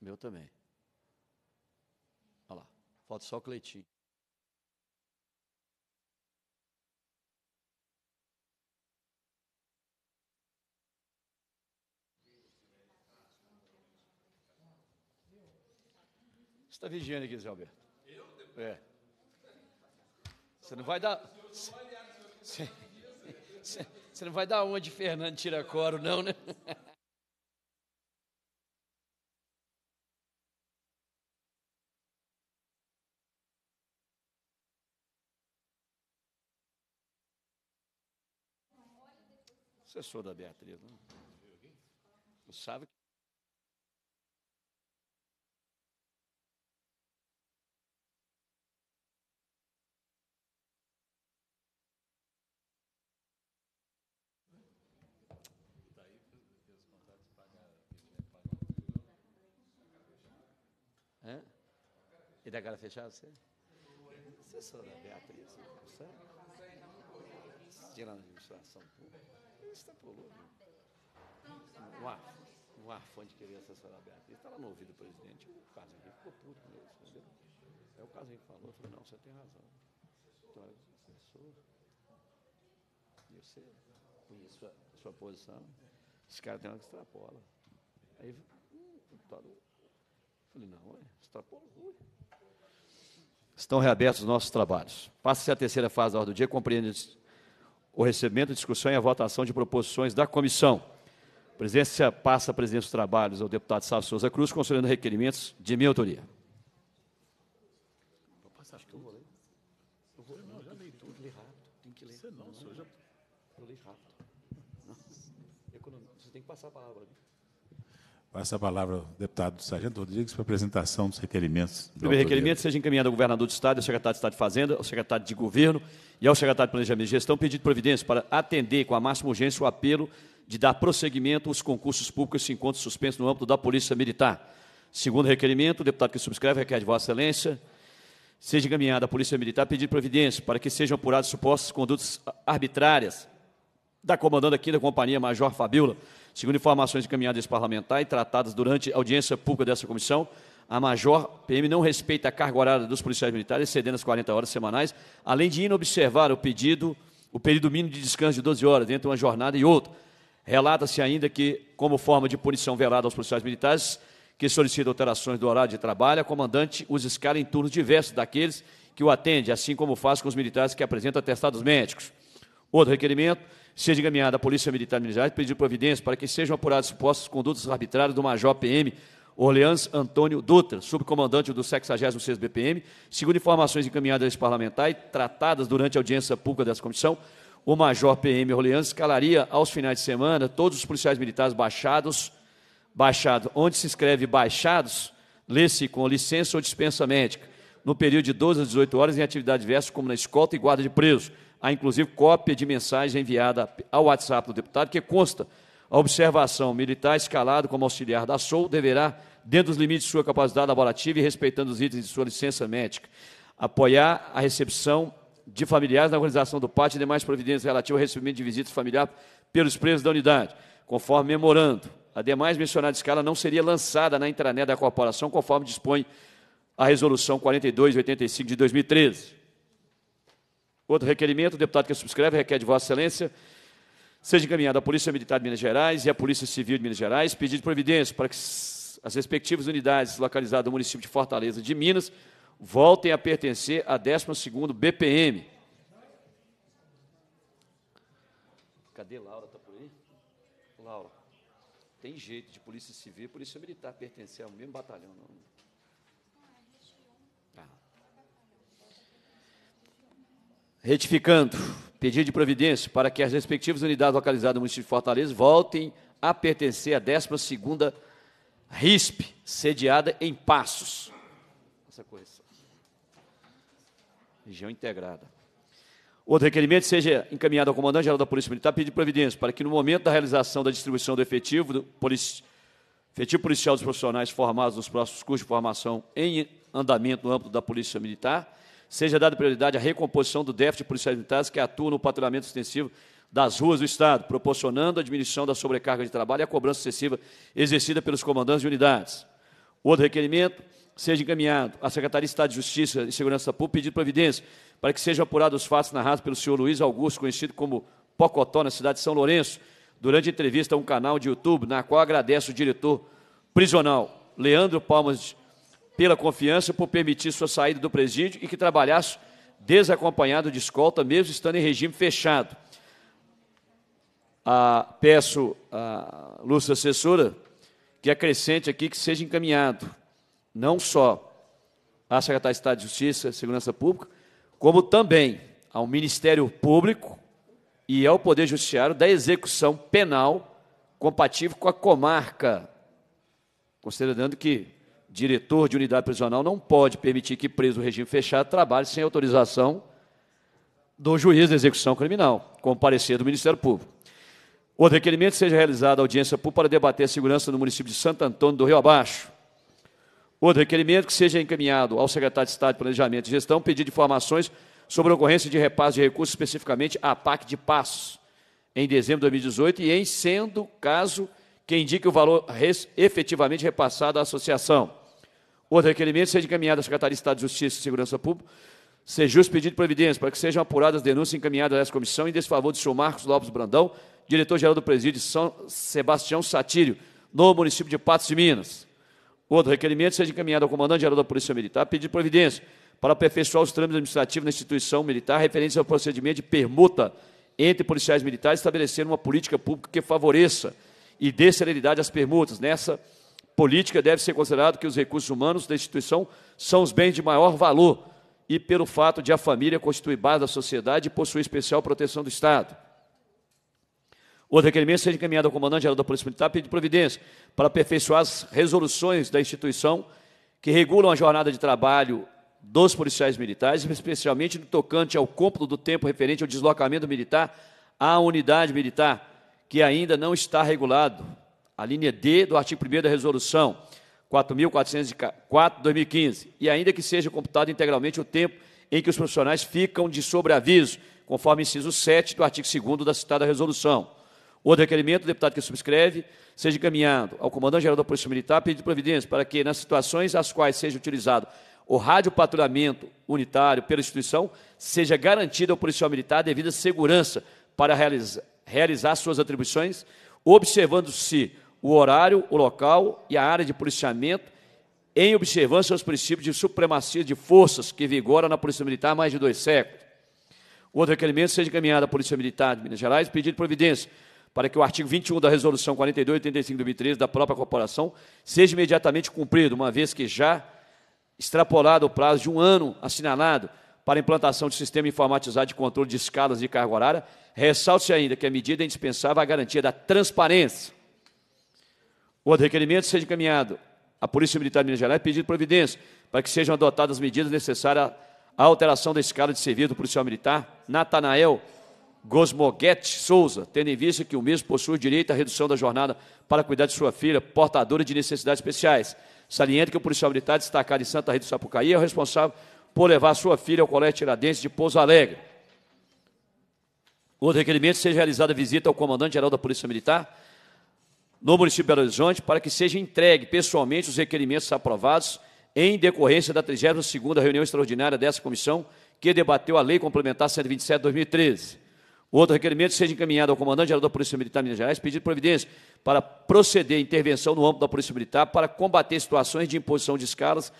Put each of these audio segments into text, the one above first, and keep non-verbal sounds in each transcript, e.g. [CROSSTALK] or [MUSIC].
Meu também. Olha lá, falta só o Cleitinho. Você está vigiando aqui, Zé Alberto? Eu? É. Você não vai dar. Você, você não vai dar onde Fernando tira coro, não, né? [LAUGHS] assessor da Beatriz, não? Né? Você sabe que Hã? E da cara fechada, você? da Beatriz, certo? parte lá na administração pública. Ele extrapolou, tá viu? Um ar, um afã de querer assessorar a Beatriz. Está lá no ouvido do presidente. O caso aqui ficou puto com ele, entendeu? Aí é o caso que falou, falou, não, você tem razão. Então, assessor. E você conhece a sua, sua posição. Esse cara tem uma que extrapola. Aí hum, eu falei, não, é, extrapola, ué. Estão reabertos os nossos trabalhos. Passa-se a terceira fase da ordem do dia, compreende o recebimento, discussão e a votação de proposições da comissão. A presidência passa a presidência dos trabalhos ao deputado Sávio Souza Cruz, considerando requerimentos de minha autoria. Vou passar a palavra. Passa a palavra ao deputado Sargento Rodrigues para a apresentação dos requerimentos. Do Primeiro requerimento seja encaminhado ao governador do Estado, ao secretário de Estado de Fazenda, ao secretário de Governo e ao secretário de Planejamento e Gestão, pedido de providência para atender com a máxima urgência o apelo de dar prosseguimento aos concursos públicos que se encontram suspensos no âmbito da Polícia Militar. Segundo requerimento, o deputado que subscreve requer de Vossa Excelência seja encaminhada à Polícia Militar pedir providência para que sejam apuradas supostas condutas arbitrárias da comandante aqui da Companhia Major Fabíola Segundo informações encaminhadas parlamentar e tratadas durante a audiência pública dessa comissão, a Major PM não respeita a carga horária dos policiais militares, excedendo as 40 horas semanais, além de inobservar o pedido, o período mínimo de descanso de 12 horas entre uma jornada e outra. Relata-se ainda que, como forma de punição velada aos policiais militares que solicitam alterações do horário de trabalho, a comandante os escala em turnos diversos daqueles que o atende, assim como faz com os militares que apresentam atestados médicos. Outro requerimento seja encaminhada à Polícia Militar Militar pedir providência para que sejam apurados supostos condutos arbitrários do Major PM Orleans Antônio Dutra, subcomandante do 66 BPM, segundo informações encaminhadas a esse parlamentar e tratadas durante a audiência pública dessa comissão, o Major PM Orleans escalaria aos finais de semana todos os policiais militares baixados, baixado, onde se escreve baixados, lê-se com licença ou dispensa médica, no período de 12 a 18 horas em atividades diversas como na escolta e guarda de presos. Há inclusive cópia de mensagem enviada ao WhatsApp do deputado que consta a observação militar escalado como auxiliar da Soul deverá, dentro dos limites de sua capacidade laborativa e respeitando os itens de sua licença médica, apoiar a recepção de familiares na organização do pátio e demais providências relativas ao recebimento de visitas familiares pelos presos da unidade, conforme memorando. A demais mencionada escala não seria lançada na intranet da corporação, conforme dispõe a Resolução 4285 de 2013. Outro requerimento, o deputado que subscreve requer de Vossa Excelência seja encaminhado à Polícia Militar de Minas Gerais e à Polícia Civil de Minas Gerais pedido de providência para que as respectivas unidades localizadas no município de Fortaleza de Minas voltem a pertencer à 12º BPM. Cadê Laura? Está por aí? Laura, tem jeito de Polícia Civil e Polícia Militar pertencer ao mesmo batalhão, não? Retificando, pedido de providência para que as respectivas unidades localizadas no município de Fortaleza voltem a pertencer à 12ª RISP, sediada em Passos. Essa correção. Região integrada. Outro requerimento seja encaminhado ao comandante-geral da Polícia Militar pedir providência para que, no momento da realização da distribuição do efetivo, do polici... efetivo policial dos profissionais formados nos próximos cursos de formação em andamento no âmbito da Polícia Militar, seja dada prioridade à recomposição do déficit de policiais militares que atuam no patrulhamento extensivo das ruas do Estado, proporcionando a diminuição da sobrecarga de trabalho e a cobrança excessiva exercida pelos comandantes de unidades. Outro requerimento, seja encaminhado à Secretaria de Estado de Justiça e Segurança Pública pedido providência para que sejam apurados os fatos narrados pelo senhor Luiz Augusto, conhecido como Pocotó, na cidade de São Lourenço, durante entrevista a um canal de YouTube, na qual agradece o diretor prisional Leandro Palmas pela confiança por permitir sua saída do presídio e que trabalhasse desacompanhado de escolta, mesmo estando em regime fechado. Ah, peço à Lúcia Assessora que acrescente aqui que seja encaminhado não só à Secretaria de Estado de Justiça e Segurança Pública, como também ao Ministério Público e ao Poder Judiciário da execução penal compatível com a comarca, considerando que diretor de unidade prisional não pode permitir que preso regime fechado trabalhe sem autorização do juiz da execução criminal, como parecer do Ministério Público. O requerimento seja à audiência pública para debater a segurança no município de Santo Antônio do Rio Abaixo. Outro requerimento que seja encaminhado ao secretário de Estado de Planejamento e Gestão pedido informações sobre a ocorrência de repasse de recursos, especificamente a PAC de Passos, em dezembro de 2018, e em sendo caso que indique o valor efetivamente repassado à associação. Outro requerimento seja encaminhado à Secretaria de Estado de Justiça e Segurança Pública, seja justo pedido de providência para que sejam apuradas denúncias encaminhadas a essa comissão em desfavor do senhor Marcos Lopes Brandão, diretor-geral do presídio de São Sebastião Satírio, no município de Patos de Minas. Outro requerimento seja encaminhado ao comandante-geral da Polícia Militar pedido de providência para aperfeiçoar os trâmites administrativos na instituição militar referentes ao procedimento de permuta entre policiais militares, estabelecendo uma política pública que favoreça e dê celeridade às permutas. Nessa política, deve ser considerado que os recursos humanos da instituição são os bens de maior valor e pelo fato de a família constituir base da sociedade e possuir especial proteção do Estado. O requerimento seja encaminhado ao comandante-geral da Polícia Militar pedindo providência para aperfeiçoar as resoluções da instituição que regulam a jornada de trabalho dos policiais militares, especialmente no tocante ao cômputo do tempo referente ao deslocamento militar à unidade militar, que ainda não está regulado. A linha D do artigo 1 da resolução 4.404-2015, e ainda que seja computado integralmente o tempo em que os profissionais ficam de sobreaviso, conforme inciso 7 do artigo 2 da citada resolução. Outro requerimento, o deputado que subscreve, seja encaminhado ao comandante-geral da Polícia Militar pedido de providência para que, nas situações às quais seja utilizado o radiopatrulhamento unitário pela instituição, seja garantido ao policial militar devida segurança para realizar realizar suas atribuições, observando-se o horário, o local e a área de policiamento, em observância aos princípios de supremacia de forças que vigora na Polícia Militar há mais de dois séculos. O outro requerimento seja encaminhado à Polícia Militar de Minas Gerais pedido de providência para que o artigo 21 da Resolução 4285 2013 da própria corporação seja imediatamente cumprido, uma vez que já extrapolado o prazo de um ano assinalado para implantação de sistema informatizado de controle de escalas de carga horária, ressalte ainda que a medida é indispensável à garantia da transparência. O requerimento seja encaminhado à Polícia Militar de Minas Gerais pedido providência para que sejam adotadas as medidas necessárias à alteração da escala de serviço do policial militar Natanael Gosmoguete Souza, tendo em vista que o mesmo possui direito à redução da jornada para cuidar de sua filha, portadora de necessidades especiais. Saliente que o policial militar destacado em Santa Rita do Sapucaí é o responsável por levar sua filha ao Colégio Tiradentes de Pouso Alegre. Outro requerimento, seja realizada visita ao comandante-geral da Polícia Militar no município de Belo Horizonte para que seja entregue pessoalmente os requerimentos aprovados em decorrência da 32ª reunião extraordinária dessa comissão que debateu a Lei Complementar 127 de 2013. Outro requerimento seja encaminhado ao comandante-geral da Polícia Militar de Minas Gerais, pedido providência para proceder à intervenção no âmbito da Polícia Militar para combater situações de imposição de escalas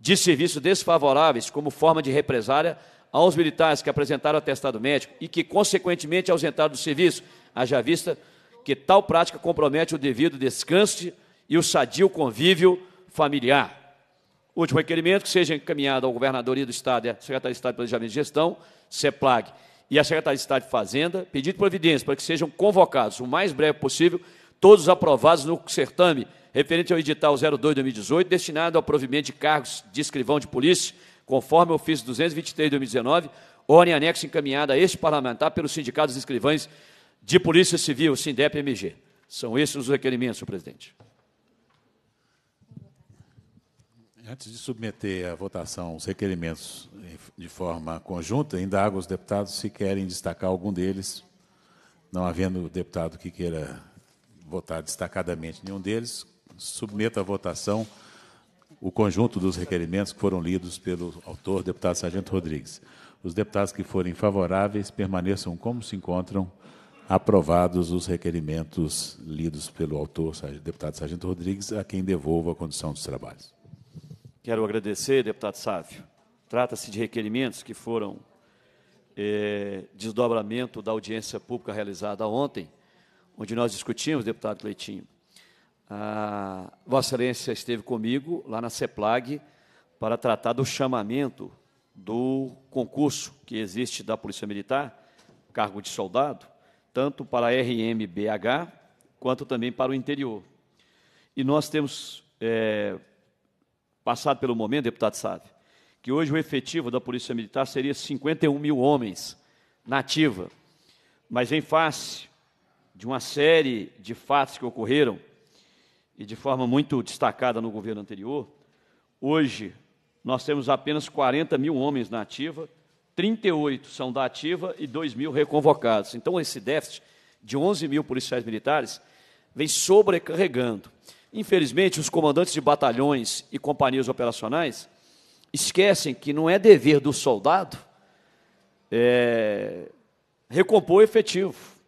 de serviço desfavoráveis como forma de represária aos militares que apresentaram atestado médico e que, consequentemente, ausentaram do serviço, haja vista que tal prática compromete o devido descanso e o sadio convívio familiar. Último requerimento, que seja encaminhado ao Governadoria do Estado e à Secretaria de Estado de Planejamento e Gestão, CEPLAG, e à Secretaria de Estado de Fazenda, pedido de providência para que sejam convocados o mais breve possível todos aprovados no certame referente ao edital 02-2018, destinado ao provimento de cargos de escrivão de polícia, conforme o ofício 223-2019, ordem anexa encaminhada a este parlamentar pelos sindicatos de escrivães de Polícia Civil, SINDEP MG. São esses os requerimentos, senhor presidente. Antes de submeter à votação os requerimentos de forma conjunta, indago os deputados se querem destacar algum deles, não havendo deputado que queira votar destacadamente nenhum deles, submeto à votação o conjunto dos requerimentos que foram lidos pelo autor, deputado Sargento Rodrigues. Os deputados que forem favoráveis permaneçam como se encontram, aprovados os requerimentos lidos pelo autor, deputado Sargento Rodrigues, a quem devolvo a condição dos trabalhos. Quero agradecer, deputado Sávio. Trata-se de requerimentos que foram é, desdobramento da audiência pública realizada ontem, onde nós discutimos, deputado Cleitinho, a Vossa Excelência esteve comigo lá na CEPLAG para tratar do chamamento do concurso que existe da Polícia Militar, cargo de soldado, tanto para a RMBH quanto também para o interior. E nós temos é, passado pelo momento, deputado sabe, que hoje o efetivo da Polícia Militar seria 51 mil homens nativa, mas em face de uma série de fatos que ocorreram e de forma muito destacada no governo anterior, hoje nós temos apenas 40 mil homens na ativa, 38 são da ativa e 2 mil reconvocados. Então, esse déficit de 11 mil policiais militares vem sobrecarregando. Infelizmente, os comandantes de batalhões e companhias operacionais esquecem que não é dever do soldado é, recompor efetivo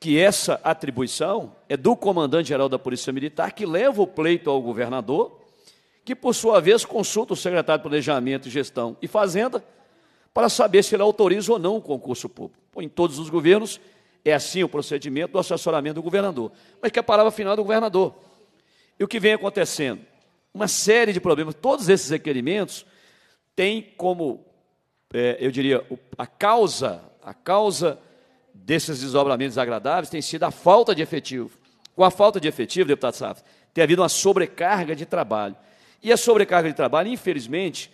que essa atribuição é do comandante-geral da Polícia Militar, que leva o pleito ao governador, que, por sua vez, consulta o secretário de Planejamento, Gestão e Fazenda para saber se ele autoriza ou não o concurso público. Em todos os governos, é assim o procedimento do assessoramento do governador. Mas que é a palavra final do governador. E o que vem acontecendo? Uma série de problemas. Todos esses requerimentos têm como, é, eu diria, a causa, a causa desses desdobramentos agradáveis tem sido a falta de efetivo. Com a falta de efetivo, deputado Safra, tem havido uma sobrecarga de trabalho. E a sobrecarga de trabalho, infelizmente,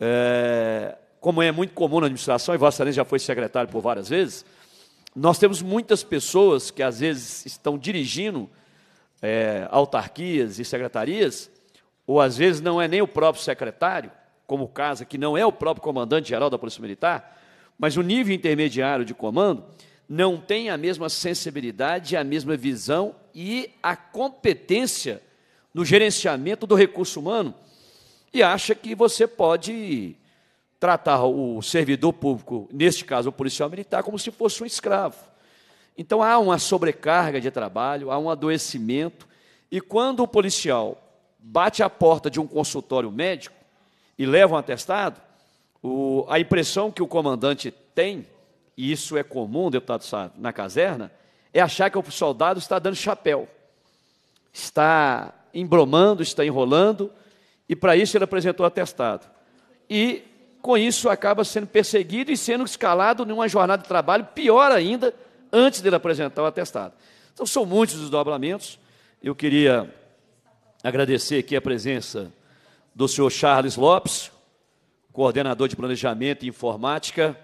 é, como é muito comum na administração, e Vossa Excelência já foi secretário por várias vezes, nós temos muitas pessoas que às vezes estão dirigindo é, autarquias e secretarias, ou às vezes não é nem o próprio secretário, como o caso que não é o próprio comandante-geral da Polícia Militar, mas o nível intermediário de comando, não têm a mesma sensibilidade, a mesma visão e a competência no gerenciamento do recurso humano e acha que você pode tratar o servidor público, neste caso o policial militar, como se fosse um escravo. Então há uma sobrecarga de trabalho, há um adoecimento, e quando o policial bate a porta de um consultório médico e leva um atestado, o, a impressão que o comandante tem e isso é comum, deputado Sá na caserna, é achar que o soldado está dando chapéu, está embromando, está enrolando, e para isso ele apresentou atestado. E com isso acaba sendo perseguido e sendo escalado numa jornada de trabalho pior ainda, antes dele apresentar o atestado. Então são muitos os desdobramentos. Eu queria agradecer aqui a presença do senhor Charles Lopes, coordenador de Planejamento e Informática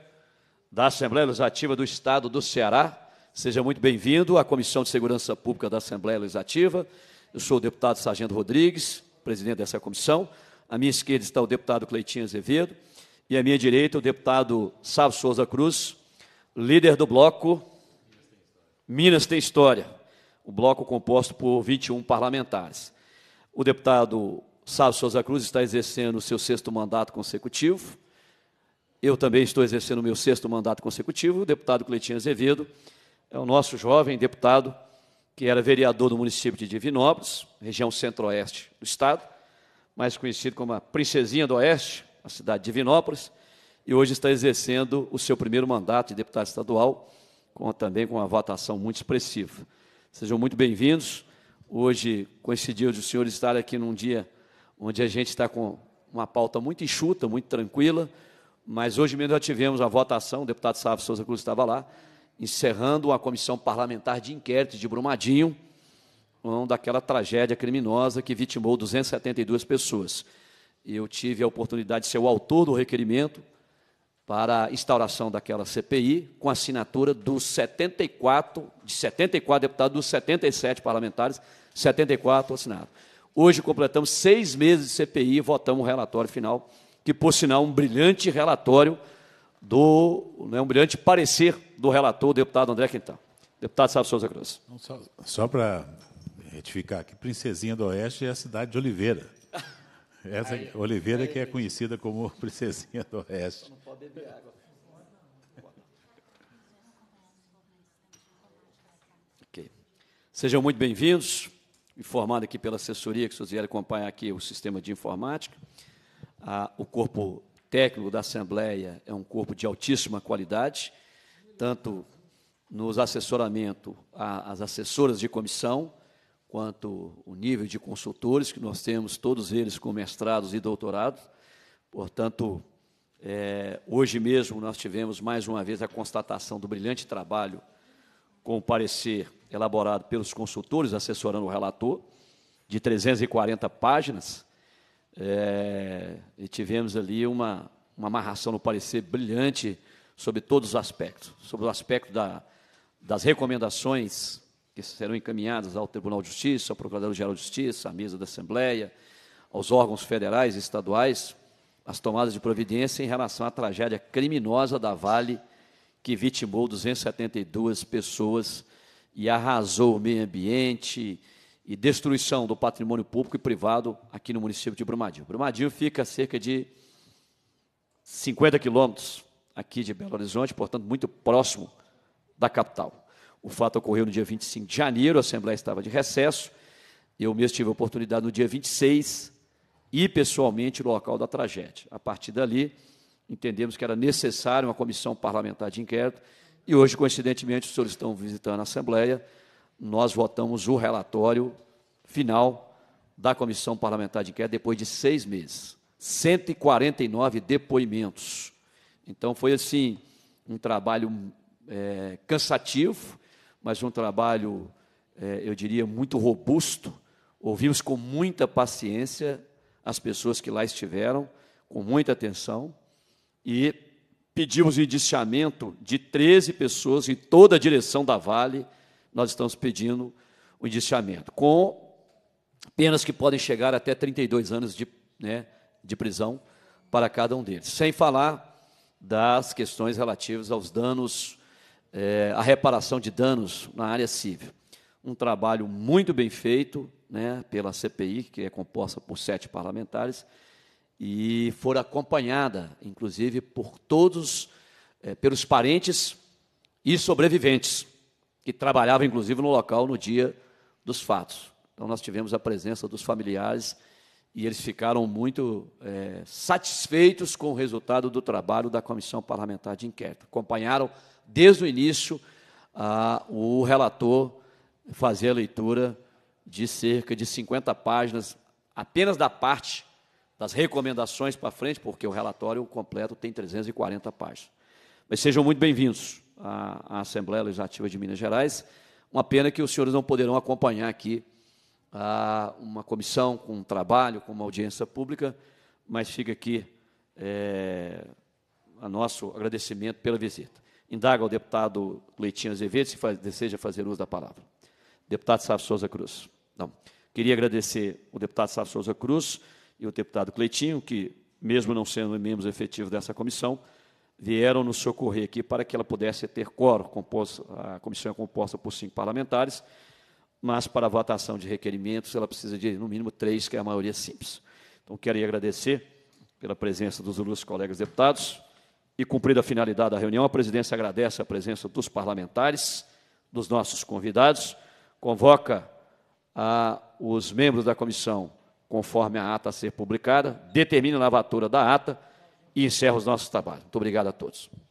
da Assembleia Legislativa do Estado do Ceará. Seja muito bem-vindo à Comissão de Segurança Pública da Assembleia Legislativa. Eu sou o deputado Sargento Rodrigues, presidente dessa comissão. À minha esquerda está o deputado Cleitinho Azevedo e à minha direita o deputado Sábio Souza Cruz, líder do bloco Minas tem História, o bloco composto por 21 parlamentares. O deputado Sábio Souza Cruz está exercendo o seu sexto mandato consecutivo eu também estou exercendo o meu sexto mandato consecutivo, o deputado Cleitinho Azevedo, é o nosso jovem deputado, que era vereador do município de Divinópolis, região centro-oeste do estado, mais conhecido como a Princesinha do Oeste, a cidade de Divinópolis, e hoje está exercendo o seu primeiro mandato de deputado estadual, com, também com uma votação muito expressiva. Sejam muito bem-vindos. Hoje coincidiu de o senhor estar aqui num dia onde a gente está com uma pauta muito enxuta, muito tranquila, mas hoje mesmo já tivemos a votação, o deputado Sávio Souza Cruz estava lá, encerrando a comissão parlamentar de inquérito de Brumadinho, daquela tragédia criminosa que vitimou 272 pessoas. eu tive a oportunidade de ser o autor do requerimento para a instauração daquela CPI, com assinatura dos 74, de 74 deputados, dos 77 parlamentares, 74 assinaram. Hoje completamos seis meses de CPI e votamos o relatório final que, por sinal, um brilhante relatório do, né, um brilhante parecer do relator, deputado André Quintão. Deputado Sábio Souza Cruz. Só, só para retificar aqui, Princesinha do Oeste é a cidade de Oliveira. Essa aí, é, Oliveira aí, que é conhecida como [LAUGHS] Princesinha do Oeste. Não pode beber água. Sejam muito bem-vindos, informado aqui pela assessoria que vocês vieram acompanhar aqui o sistema de informática a, o corpo técnico da Assembleia é um corpo de altíssima qualidade, tanto nos assessoramento às assessoras de comissão, quanto o nível de consultores, que nós temos todos eles com mestrados e doutorados. Portanto, é, hoje mesmo nós tivemos mais uma vez a constatação do brilhante trabalho com o parecer elaborado pelos consultores assessorando o relator, de 340 páginas, é, e tivemos ali uma, uma amarração no parecer brilhante sobre todos os aspectos, sobre o aspecto da, das recomendações que serão encaminhadas ao Tribunal de Justiça, ao Procurador-Geral de Justiça, à mesa da Assembleia, aos órgãos federais e estaduais, as tomadas de providência em relação à tragédia criminosa da Vale, que vitimou 272 pessoas e arrasou o meio ambiente, e destruição do patrimônio público e privado aqui no município de Brumadinho. Brumadinho fica a cerca de 50 quilômetros aqui de Belo Horizonte, portanto, muito próximo da capital. O fato ocorreu no dia 25 de janeiro, a Assembleia estava de recesso, eu mesmo tive a oportunidade no dia 26 ir pessoalmente no local da tragédia. A partir dali, entendemos que era necessário uma comissão parlamentar de inquérito e hoje, coincidentemente, os senhores estão visitando a Assembleia nós votamos o relatório final da Comissão Parlamentar de Inquérito depois de seis meses. 149 depoimentos. Então, foi assim um trabalho é, cansativo, mas um trabalho, é, eu diria, muito robusto. Ouvimos com muita paciência as pessoas que lá estiveram, com muita atenção, e pedimos o indiciamento de 13 pessoas em toda a direção da Vale nós estamos pedindo o indiciamento, com penas que podem chegar até 32 anos de, né, de prisão para cada um deles. Sem falar das questões relativas aos danos, é, eh, a reparação de danos na área civil. Um trabalho muito bem feito né, pela CPI, que é composta por sete parlamentares, e for acompanhada, inclusive, por todos, é, pelos parentes e sobreviventes que trabalhava inclusive no local no dia dos fatos. Então nós tivemos a presença dos familiares e eles ficaram muito é, satisfeitos com o resultado do trabalho da comissão parlamentar de inquérito. Acompanharam desde o início a, o relator fazer a leitura de cerca de 50 páginas, apenas da parte das recomendações para frente, porque o relatório completo tem 340 páginas. Mas sejam muito bem-vindos à, à Assembleia Legislativa de Minas Gerais. Uma pena que os senhores não poderão acompanhar aqui a, ah, uma comissão com um trabalho, com uma audiência pública, mas fica aqui é, a nosso agradecimento pela visita. Indaga ao deputado Leitinho Azevedo se faz, deseja fazer uso da palavra. Deputado Sávio Souza Cruz. Não. Queria agradecer o deputado Sávio Souza Cruz e o deputado Cleitinho, que, mesmo não sendo membros efetivos dessa comissão, vieram nos socorrer aqui para que ela pudesse ter quórum, composta a comissão é composta por cinco parlamentares, mas para a votação de requerimentos ela precisa de no mínimo três, que é a maioria simples. Então quero agradecer pela presença dos ilustres colegas deputados e cumprida a finalidade da reunião, a presidência agradece a presença dos parlamentares, dos nossos convidados, convoca a, os membros da comissão, conforme a ata a ser publicada, determina a lavatura da ata, e encerro os nossos trabalhos. Muito obrigado a todos.